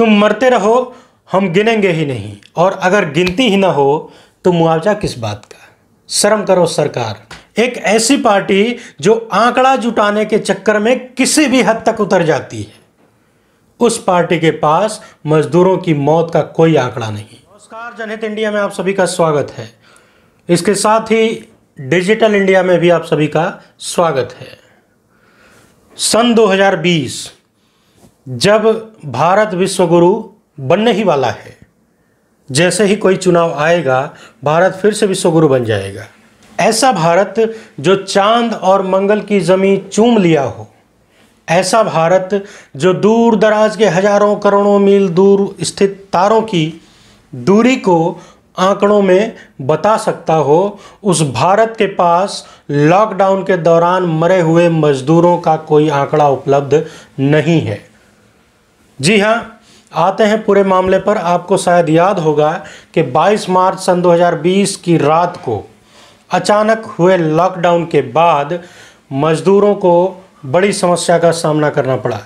तुम मरते रहो हम गिनेंगे ही नहीं और अगर गिनती ही ना हो तो मुआवजा किस बात का शर्म करो सरकार एक ऐसी पार्टी जो आंकड़ा जुटाने के चक्कर में किसी भी हद तक उतर जाती है उस पार्टी के पास मजदूरों की मौत का कोई आंकड़ा नहीं नमस्कार जनहित इंडिया में आप सभी का स्वागत है इसके साथ ही डिजिटल इंडिया में भी आप सभी का स्वागत है सन 2020 जब भारत विश्वगुरु बनने ही वाला है जैसे ही कोई चुनाव आएगा भारत फिर से विश्वगुरु बन जाएगा ऐसा भारत जो चांद और मंगल की जमी चूम लिया हो ऐसा भारत जो दूर दराज के हजारों करोड़ों मील दूर स्थित तारों की दूरी को आंकड़ों में बता सकता हो उस भारत के पास लॉकडाउन के दौरान मरे हुए मजदूरों का कोई आंकड़ा उपलब्ध नहीं है जी हाँ आते हैं पूरे मामले पर आपको शायद याद होगा कि 22 मार्च सन 2020 की रात को अचानक हुए लॉकडाउन के बाद मज़दूरों को बड़ी समस्या का सामना करना पड़ा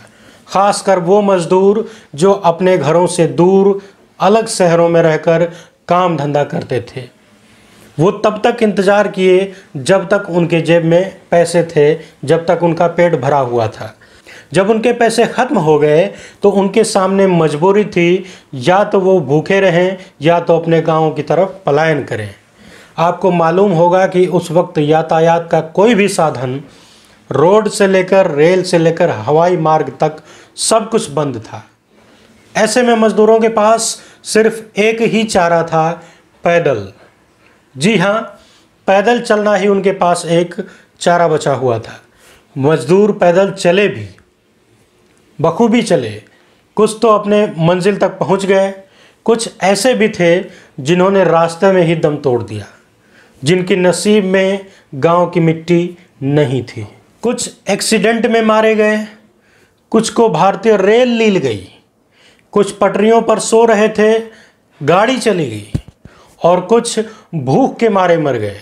खासकर वो मज़दूर जो अपने घरों से दूर अलग शहरों में रहकर काम धंधा करते थे वो तब तक इंतज़ार किए जब तक उनके जेब में पैसे थे जब तक उनका पेट भरा हुआ था जब उनके पैसे ख़त्म हो गए तो उनके सामने मजबूरी थी या तो वो भूखे रहें या तो अपने गाँव की तरफ पलायन करें आपको मालूम होगा कि उस वक्त यातायात का कोई भी साधन रोड से लेकर रेल से लेकर हवाई मार्ग तक सब कुछ बंद था ऐसे में मज़दूरों के पास सिर्फ एक ही चारा था पैदल जी हाँ पैदल चलना ही उनके पास एक चारा बचा हुआ था मजदूर पैदल चले भी बखूबी चले कुछ तो अपने मंजिल तक पहुंच गए कुछ ऐसे भी थे जिन्होंने रास्ते में ही दम तोड़ दिया जिनकी नसीब में गांव की मिट्टी नहीं थी कुछ एक्सीडेंट में मारे गए कुछ को भारतीय रेल लील गई कुछ पटरियों पर सो रहे थे गाड़ी चली गई और कुछ भूख के मारे मर गए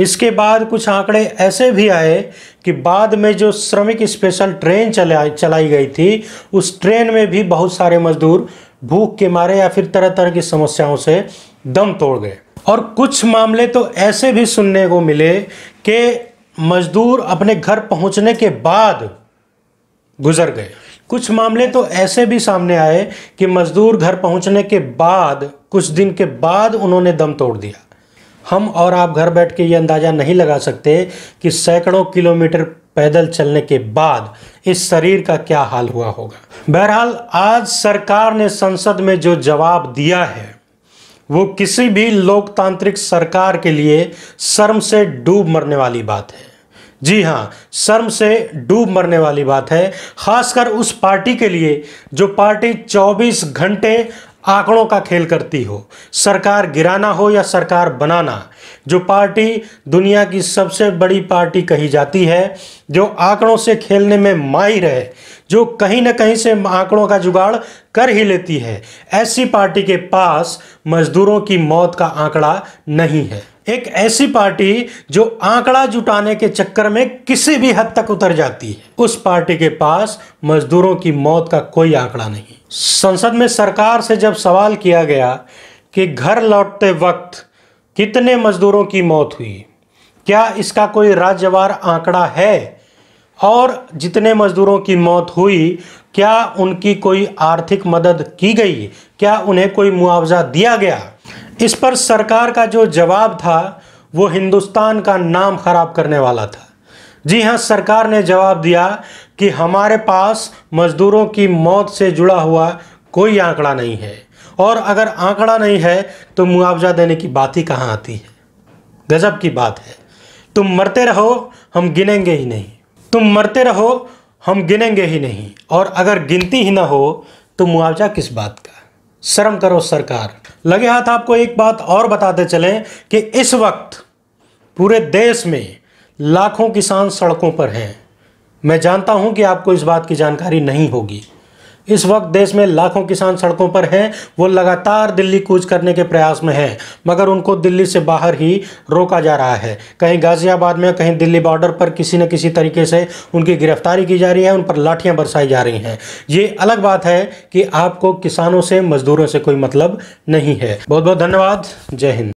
इसके बाद कुछ आंकड़े ऐसे भी आए कि बाद में जो श्रमिक स्पेशल ट्रेन चला चलाई गई थी उस ट्रेन में भी बहुत सारे मजदूर भूख के मारे या फिर तरह तरह की समस्याओं से दम तोड़ गए और कुछ मामले तो ऐसे भी सुनने को मिले कि मजदूर अपने घर पहुंचने के बाद गुजर गए कुछ मामले तो ऐसे भी सामने आए कि मजदूर घर पहुंचने के बाद कुछ दिन के बाद उन्होंने दम तोड़ दिया हम और आप घर बैठ के ये अंदाज़ा नहीं लगा सकते कि सैकड़ों किलोमीटर पैदल चलने के बाद इस शरीर का क्या हाल हुआ होगा बहरहाल आज सरकार ने संसद में जो जवाब दिया है वो किसी भी लोकतांत्रिक सरकार के लिए शर्म से डूब मरने वाली बात है जी हाँ शर्म से डूब मरने वाली बात है खासकर उस पार्टी के लिए जो पार्टी 24 घंटे आंकड़ों का खेल करती हो सरकार गिराना हो या सरकार बनाना जो पार्टी दुनिया की सबसे बड़ी पार्टी कही जाती है जो आंकड़ों से खेलने में माहिर है जो कहीं ना कहीं से आंकड़ों का जुगाड़ कर ही लेती है ऐसी पार्टी के पास मजदूरों की मौत का आंकड़ा नहीं है एक ऐसी पार्टी जो आंकड़ा जुटाने के चक्कर में किसी भी हद तक उतर जाती है उस पार्टी के पास मजदूरों की मौत का कोई आंकड़ा नहीं संसद में सरकार से जब सवाल किया गया कि घर लौटते वक्त कितने मजदूरों की मौत हुई क्या इसका कोई राज्यवार आंकड़ा है और जितने मजदूरों की मौत हुई क्या उनकी कोई आर्थिक मदद की गई क्या उन्हें कोई मुआवजा दिया गया इस पर सरकार का जो जवाब था वो हिंदुस्तान का नाम खराब करने वाला था जी हाँ सरकार ने जवाब दिया कि हमारे पास मजदूरों की मौत से जुड़ा हुआ कोई आंकड़ा नहीं है और अगर आंकड़ा नहीं है तो मुआवजा देने की बात ही कहाँ आती है गजब की बात है तुम मरते रहो हम गिनेंगे ही नहीं तुम मरते रहो हम गिनेंगे ही नहीं और अगर गिनती ही ना हो तो मुआवजा किस बात का शर्म करो सरकार लगे हाथ आपको एक बात और बताते चलें कि इस वक्त पूरे देश में लाखों किसान सड़कों पर हैं मैं जानता हूं कि आपको इस बात की जानकारी नहीं होगी इस वक्त देश में लाखों किसान सड़कों पर हैं वो लगातार दिल्ली कूच करने के प्रयास में हैं मगर उनको दिल्ली से बाहर ही रोका जा रहा है कहीं गाज़ियाबाद में कहीं दिल्ली बॉर्डर पर किसी न किसी तरीके से उनकी गिरफ्तारी की जा रही है उन पर लाठियां बरसाई जा रही हैं ये अलग बात है कि आपको किसानों से मजदूरों से कोई मतलब नहीं है बहुत बहुत धन्यवाद जय हिंद